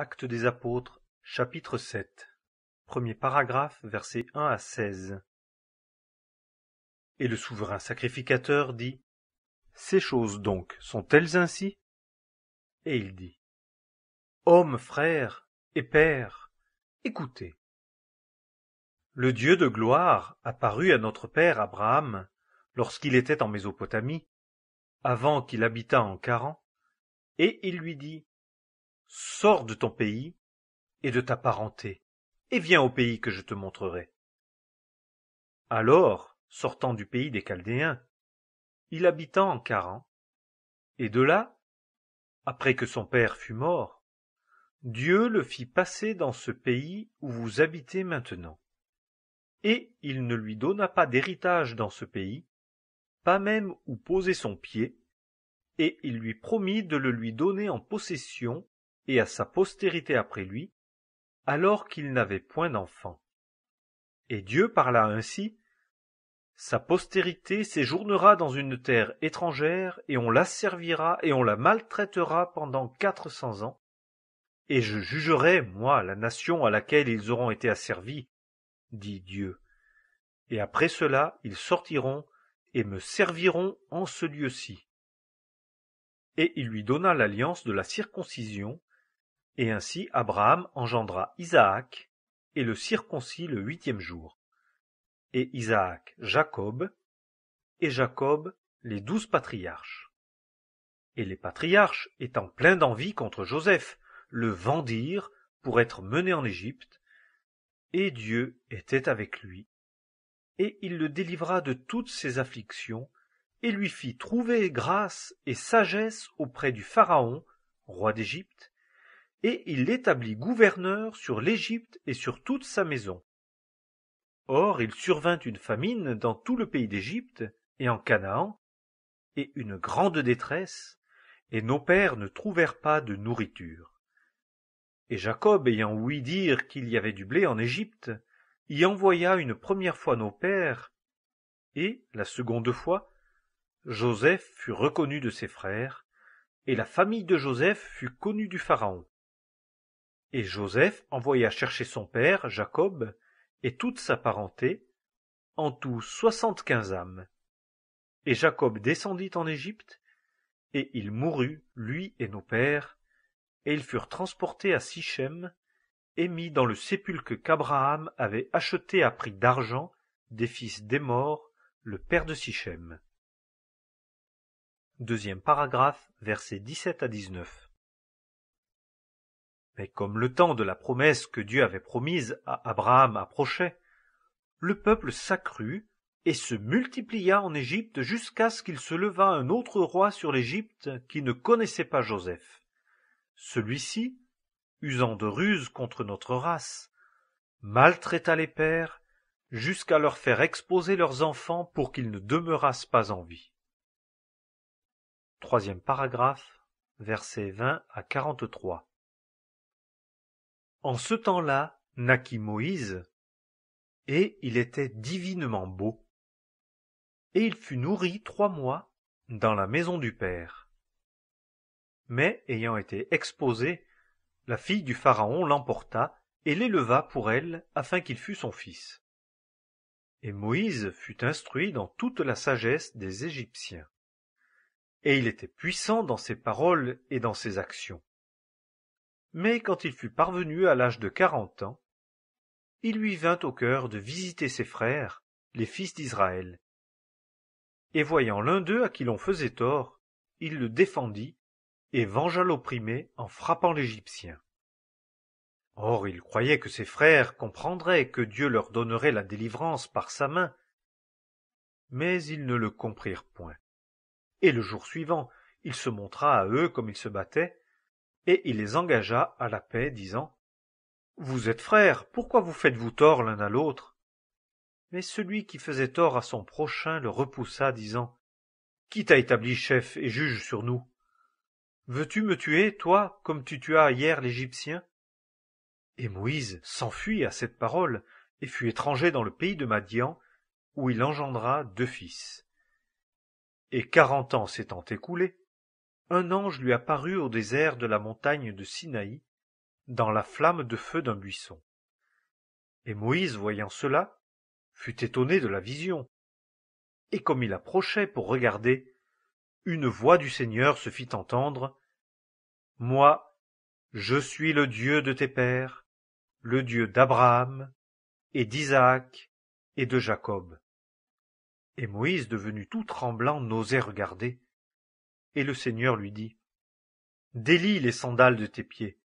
Actes des apôtres, chapitre sept Premier paragraphe, versets 1 à 16 Et le souverain sacrificateur dit Ces choses donc sont-elles ainsi Et il dit Hommes, frères et pères, écoutez. Le Dieu de gloire apparut à notre père Abraham lorsqu'il était en Mésopotamie, avant qu'il habitât en Caran, et il lui dit sors de ton pays et de ta parenté et viens au pays que je te montrerai alors sortant du pays des chaldéens il habita en Caran, et de là après que son père fut mort dieu le fit passer dans ce pays où vous habitez maintenant et il ne lui donna pas d'héritage dans ce pays pas même où poser son pied et il lui promit de le lui donner en possession et à sa postérité après lui, alors qu'il n'avait point d'enfant. Et Dieu parla ainsi, Sa postérité séjournera dans une terre étrangère, et on la servira, et on la maltraitera pendant quatre cents ans, et je jugerai, moi, la nation à laquelle ils auront été asservis, dit Dieu. Et après cela, ils sortiront, et me serviront en ce lieu-ci. Et il lui donna l'alliance de la circoncision, et ainsi Abraham engendra Isaac, et le circoncit le huitième jour. Et Isaac Jacob, et Jacob les douze patriarches. Et les patriarches, étant pleins d'envie contre Joseph, le vendirent pour être mené en Égypte, et Dieu était avec lui, et il le délivra de toutes ses afflictions, et lui fit trouver grâce et sagesse auprès du Pharaon, roi d'Égypte, et il l'établit gouverneur sur l'Égypte et sur toute sa maison. Or il survint une famine dans tout le pays d'Égypte et en Canaan, et une grande détresse, et nos pères ne trouvèrent pas de nourriture. Et Jacob, ayant ouï dire qu'il y avait du blé en Égypte, y envoya une première fois nos pères, et, la seconde fois, Joseph fut reconnu de ses frères, et la famille de Joseph fut connue du Pharaon et joseph envoya chercher son père jacob et toute sa parenté en tout soixante-quinze âmes et jacob descendit en égypte et il mourut lui et nos pères et ils furent transportés à sichem et mis dans le sépulcre qu'abraham avait acheté à prix d'argent des fils morts, le père de sichem paragraphe, à mais comme le temps de la promesse que Dieu avait promise à Abraham approchait, le peuple s'accrut et se multiplia en Égypte jusqu'à ce qu'il se levât un autre roi sur l'Égypte qui ne connaissait pas Joseph. Celui-ci, usant de ruse contre notre race, maltraita les pères jusqu'à leur faire exposer leurs enfants pour qu'ils ne demeurassent pas en vie. Troisième paragraphe, versets 20 à en ce temps-là naquit Moïse, et il était divinement beau. Et il fut nourri trois mois dans la maison du Père. Mais ayant été exposé, la fille du Pharaon l'emporta et l'éleva pour elle afin qu'il fût son fils. Et Moïse fut instruit dans toute la sagesse des Égyptiens. Et il était puissant dans ses paroles et dans ses actions mais quand il fut parvenu à l'âge de quarante ans il lui vint au cœur de visiter ses frères les fils d'israël et voyant l'un d'eux à qui l'on faisait tort il le défendit et vengea l'opprimé en frappant l'égyptien or il croyait que ses frères comprendraient que dieu leur donnerait la délivrance par sa main mais ils ne le comprirent point et le jour suivant il se montra à eux comme ils se battaient et il les engagea à la paix, disant Vous êtes frères, pourquoi vous faites-vous tort l'un à l'autre Mais celui qui faisait tort à son prochain le repoussa, disant Qui t'a établi chef et juge sur nous Veux-tu me tuer, toi, comme tu tuas hier l'Égyptien Et Moïse s'enfuit à cette parole, et fut étranger dans le pays de Madian, où il engendra deux fils. Et quarante ans s'étant écoulés, un ange lui apparut au désert de la montagne de Sinaï, dans la flamme de feu d'un buisson. Et Moïse, voyant cela, fut étonné de la vision. Et comme il approchait pour regarder, une voix du Seigneur se fit entendre. Moi, je suis le Dieu de tes pères, le Dieu d'Abraham, et d'Isaac, et de Jacob. Et Moïse, devenu tout tremblant, n'osait regarder et le seigneur lui dit délie les sandales de tes pieds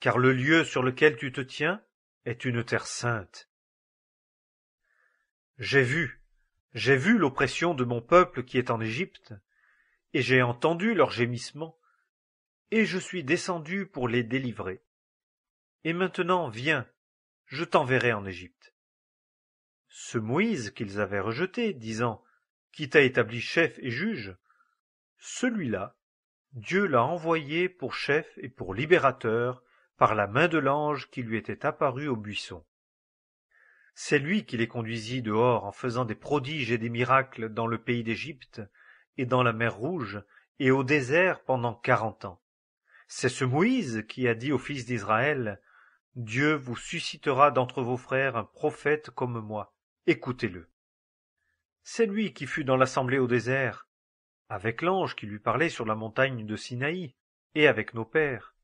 car le lieu sur lequel tu te tiens est une terre sainte j'ai vu j'ai vu l'oppression de mon peuple qui est en égypte et j'ai entendu leurs gémissements et je suis descendu pour les délivrer et maintenant viens je t'enverrai en égypte ce moïse qu'ils avaient rejeté disant qui t'a établi chef et juge celui-là dieu l'a envoyé pour chef et pour libérateur par la main de l'ange qui lui était apparu au buisson c'est lui qui les conduisit dehors en faisant des prodiges et des miracles dans le pays d'égypte et dans la mer rouge et au désert pendant quarante ans c'est ce moïse qui a dit aux fils d'israël dieu vous suscitera d'entre vos frères un prophète comme moi écoutez-le c'est lui qui fut dans l'assemblée au désert avec l'ange qui lui parlait sur la montagne de Sinaï, et avec nos pères,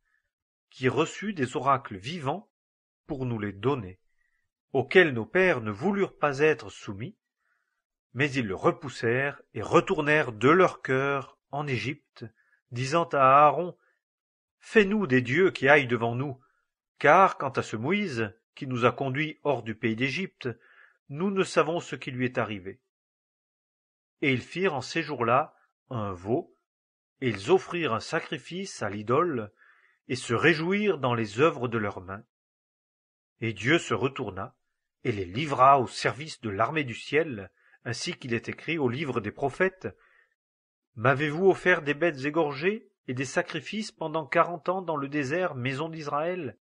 qui reçut des oracles vivants pour nous les donner, auxquels nos pères ne voulurent pas être soumis, mais ils le repoussèrent et retournèrent de leur cœur en Égypte, disant à Aaron, Fais-nous des dieux qui aillent devant nous, car quant à ce Moïse, qui nous a conduits hors du pays d'Égypte, nous ne savons ce qui lui est arrivé. Et ils firent en ces jours-là un veau, et ils offrirent un sacrifice à l'idole, et se réjouirent dans les œuvres de leurs mains. Et Dieu se retourna, et les livra au service de l'armée du ciel, ainsi qu'il est écrit au livre des prophètes. M'avez-vous offert des bêtes égorgées et des sacrifices pendant quarante ans dans le désert, maison d'Israël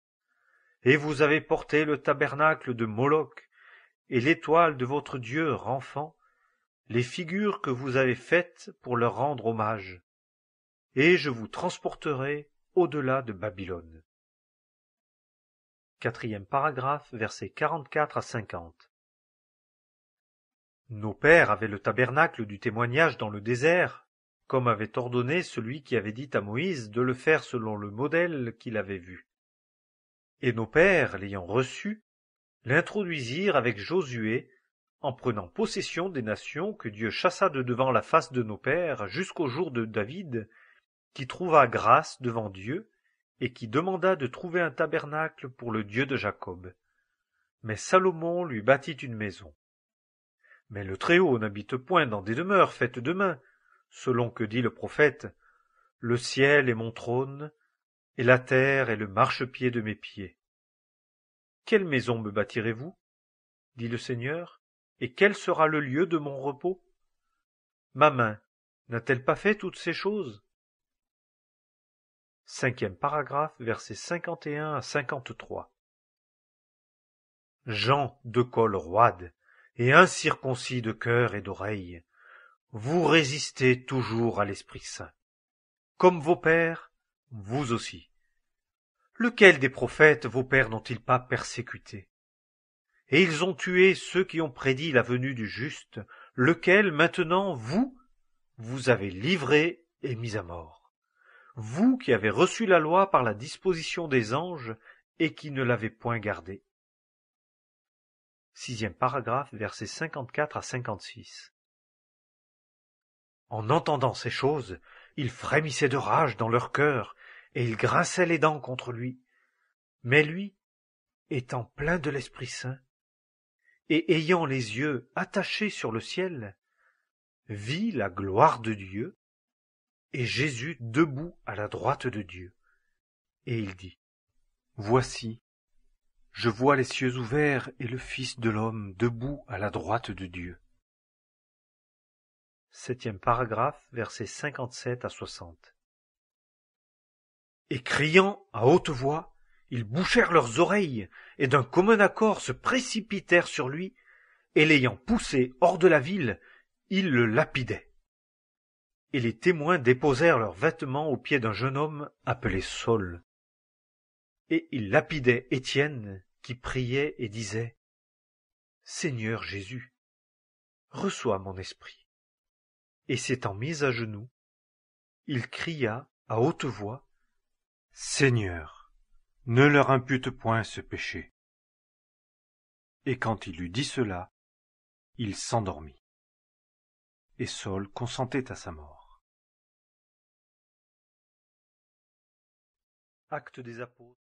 Et vous avez porté le tabernacle de Moloch, et l'étoile de votre Dieu renfant, les figures que vous avez faites pour leur rendre hommage et je vous transporterai au-delà de babylone nos pères avaient le tabernacle du témoignage dans le désert comme avait ordonné celui qui avait dit à moïse de le faire selon le modèle qu'il avait vu et nos pères l'ayant reçu l'introduisirent avec josué en prenant possession des nations que Dieu chassa de devant la face de nos pères jusqu'au jour de David, qui trouva grâce devant Dieu, et qui demanda de trouver un tabernacle pour le Dieu de Jacob. Mais Salomon lui bâtit une maison. Mais le Très-Haut n'habite point dans des demeures faites de main, selon que dit le prophète, Le ciel est mon trône, et la terre est le marchepied de mes pieds. Quelle maison me bâtirez-vous dit le Seigneur et quel sera le lieu de mon repos ma main n'a-t-elle pas fait toutes ces choses à Jean de col roide et incirconcis de cœur et d'oreille vous résistez toujours à l'esprit saint comme vos pères vous aussi lequel des prophètes vos pères n'ont-ils pas persécuté et ils ont tué ceux qui ont prédit la venue du juste, lequel maintenant vous, vous avez livré et mis à mort. Vous qui avez reçu la loi par la disposition des anges et qui ne l'avez point gardée. Sixième paragraphe, versets 54 à 56. En entendant ces choses, ils frémissaient de rage dans leur cœur, et ils grinçaient les dents contre lui. Mais lui, étant plein de l'Esprit Saint, et ayant les yeux attachés sur le ciel, vit la gloire de Dieu et Jésus debout à la droite de Dieu. Et il dit, Voici, je vois les cieux ouverts et le Fils de l'homme debout à la droite de Dieu. Septième paragraphe, versets 57 à 60. Et criant à haute voix, ils bouchèrent leurs oreilles et d'un commun accord se précipitèrent sur lui et l'ayant poussé hors de la ville ils le lapidaient et les témoins déposèrent leurs vêtements aux pieds d'un jeune homme appelé saul et ils lapidaient étienne qui priait et disait seigneur jésus reçois mon esprit et s'étant mis à genoux il cria à haute voix seigneur ne leur impute point ce péché. Et quand il eut dit cela, il s'endormit. Et Saul consentait à sa mort. Acte des apôtres.